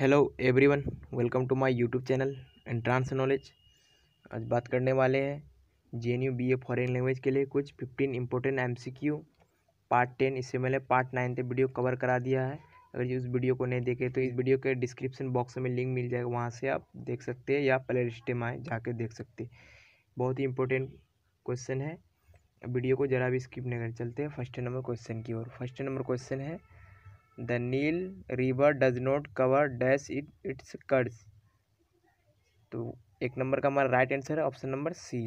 hello everyone welcome to my YouTube channel entrance knowledge आज बात करने वाले हैं J N U B A foreign language के लिए कुछ fifteen important MCQ part ten इससे मैंने पार्ट नाइन तक वीडियो कवर करा दिया है अगर उस वीडियो को नहीं देखे तो इस वीडियो के डिस्क्रिप्शन बॉक्स में लिंक मिल जाएगा वहाँ से आप देख सकते हैं या प्ले लिस्ट में आए जाके देख सकते बहुत ही इंपॉर्टेंट क्वेश्चन है वीडियो को ज़रा भी स्किप नहीं कर चलते फर्स्ट नंबर क्वेश्चन की ओर फर्स्ट नंबर क्वेश्चन है the Nile river does not cover dash it its course तो एक नंबर का हमारा राइट आंसर है option number C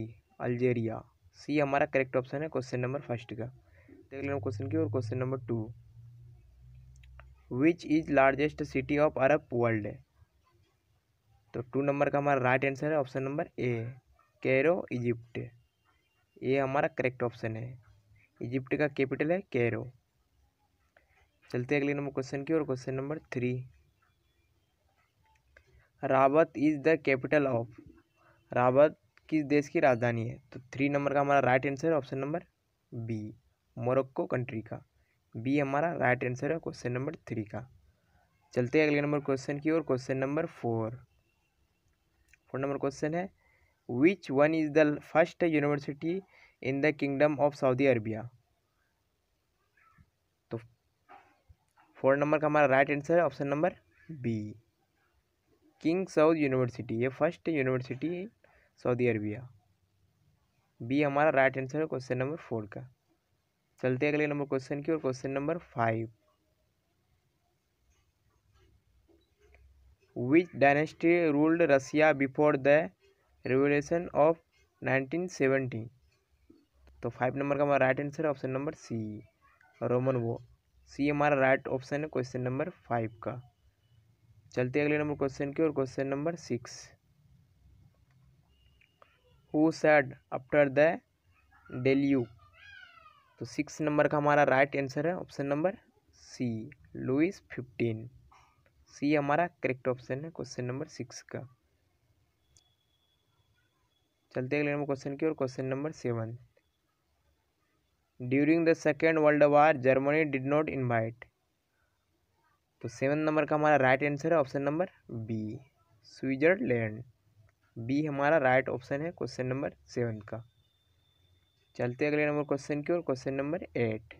Algeria C हमारा करेक्ट ऑप्शन है क्वेश्चन नंबर फर्स्ट का देख लेना क्वेश्चन की और question number two which is largest city of Arab world तो टू नंबर का हमारा राइट आंसर है option number A Cairo Egypt ये हमारा करेक्ट ऑप्शन है इजिप्ट का कैपिटल है कैरो चलते अगले नंबर क्वेश्चन की ओर question number three Rabat is the capital of Rabat किस देश की राजधानी है तो थ्री नंबर का हमारा राइट आंसर है option number B Morocco country का बी हमारा राइट आंसर है क्वेश्चन नंबर थ्री का चलते हैं अगले नंबर क्वेश्चन की ओर question number four four number question है which one is the first university in the kingdom of Saudi Arabia four number का हमारा राइट आंसर है option number B King Saud university ये first university Saudi Arabia B हमारा right answer है question number four का चलते अगले number question की और question number five which dynasty ruled Russia before the revolution of nineteen seventy तो five number का हमारा राइट आंसर है ऑप्शन नंबर सी रोमन वो सी हमारा राइट ऑप्शन है क्वेश्चन नंबर फाइव का चलते अगले नंबर क्वेश्चन की और question number six who said after the deluge तो सिक्स नंबर का हमारा राइट आंसर है ऑप्शन नंबर सी लुइस फिफ्टीन सी हमारा करेक्ट ऑप्शन है क्वेश्चन नंबर सिक्स का चलते अगले नंबर क्वेश्चन की और question number seven during the second world war Germany did not invite तो सेवन नंबर का हमारा राइट आंसर है option number B Switzerland B हमारा राइट ऑप्शन है क्वेश्चन नंबर सेवन का चलते अगले नंबर क्वेश्चन की ओर question number eight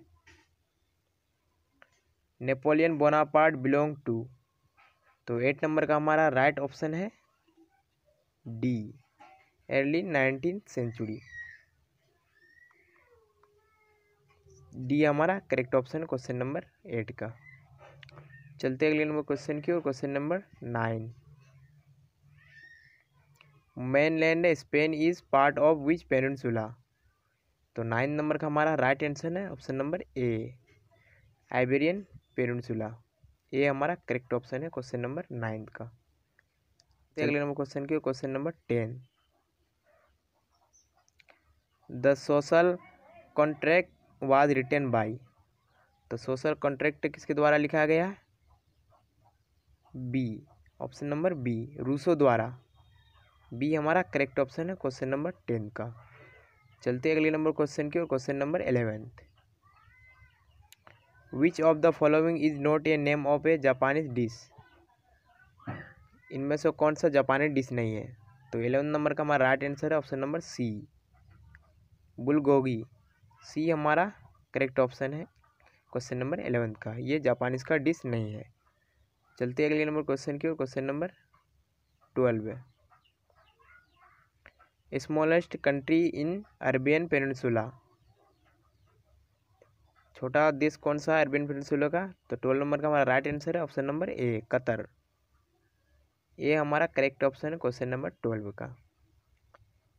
Napoleon Bonaparte belong to तो एट नंबर का हमारा राइट ऑप्शन है D early nineteen century D हमारा करेक्ट ऑप्शन है क्वेश्चन नंबर एट का चलते अगले नंबर क्वेश्चन की ओर question number nine mainland Spain is part of which peninsula तो नाइन नंबर का हमारा राइट आंसर है option number A Iberian peninsula A हमारा करेक्ट ऑप्शन है क्वेश्चन नंबर नाइन्थ का अगले नंबर क्वेश्चन की question number ten the social contract was written by तो सोशल कॉन्ट्रैक्ट किसके द्वारा लिखा गया है B option number B Rousseau द्वारा बी हमारा करेक्ट ऑप्शन है क्वेश्चन नंबर टेन का चलते अगले नंबर क्वेश्चन की और question number eleventh which of the following is not a name of a Japanese dish इनमें से कौन सा जापानी डिश नहीं है तो एलेवन नंबर का हमारा राइट आंसर है option number C bulgogi C हमारा करेक्ट ऑप्शन है क्वेश्चन नंबर एलेवन का ये जापानीज का डिश नहीं है चलते अगले नंबर क्वेश्चन की ओर question number twelve smallest country in Arabian peninsula छोटा देश कौन सा अरबियन पेनसुला का तो ट्वेल्व नंबर का हमारा राइट आंसर है ऑप्शन नंबर ए कतर ये हमारा करेक्ट ऑप्शन है क्वेश्चन नंबर ट्वेल्व का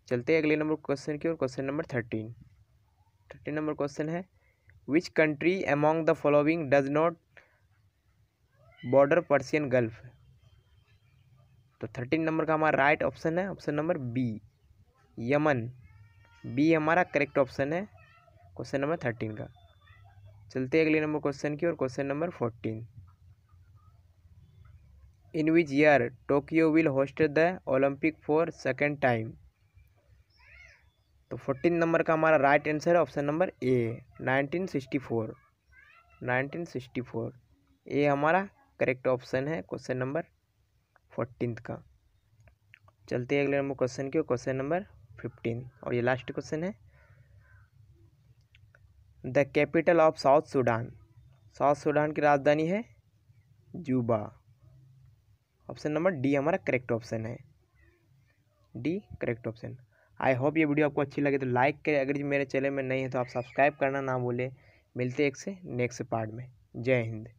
चलते अगले नंबर क्वेश्चन की ओर question number thirteen thirty number question है which country among the following does not border Persian gulf तो थर्टीन नंबर का हमारा राइट ऑप्शन है option number B Yemen B हमारा करेक्ट ऑप्शन है क्वेश्चन नंबर थर्टीन का चलते अगले नंबर क्वेश्चन की और question number fourteen in which year Tokyo will host the Olympic for second time तो फोर्टीन नंबर का हमारा राइट आंसर है option number A nineteen sixty four nineteen sixty four हमारा करेक्ट ऑप्शन है question number fourteen का चलते हैं अगले नंबर क्वेश्चन के क्वेश्चन नंबर फिफ्टीन और ये लास्ट क्वेश्चन है the capital of South Sudan South Sudan की राजधानी है जूबा ऑप्शन नंबर डी हमारा करेक्ट ऑप्शन है D correct option I hope ये वीडियो आपको अच्छी लगे तो लाइक करें अगर मेरे चैनल में नहीं है तो आप सब्सक्राइब करना ना भूलें मिलते एक से नेक्स्ट पार्ट में जय हिंद